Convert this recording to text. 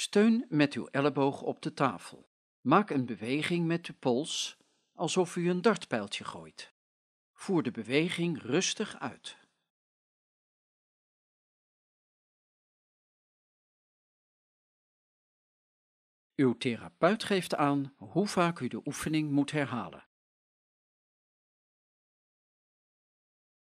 Steun met uw elleboog op de tafel. Maak een beweging met de pols, alsof u een dartpijltje gooit. Voer de beweging rustig uit. Uw therapeut geeft aan hoe vaak u de oefening moet herhalen.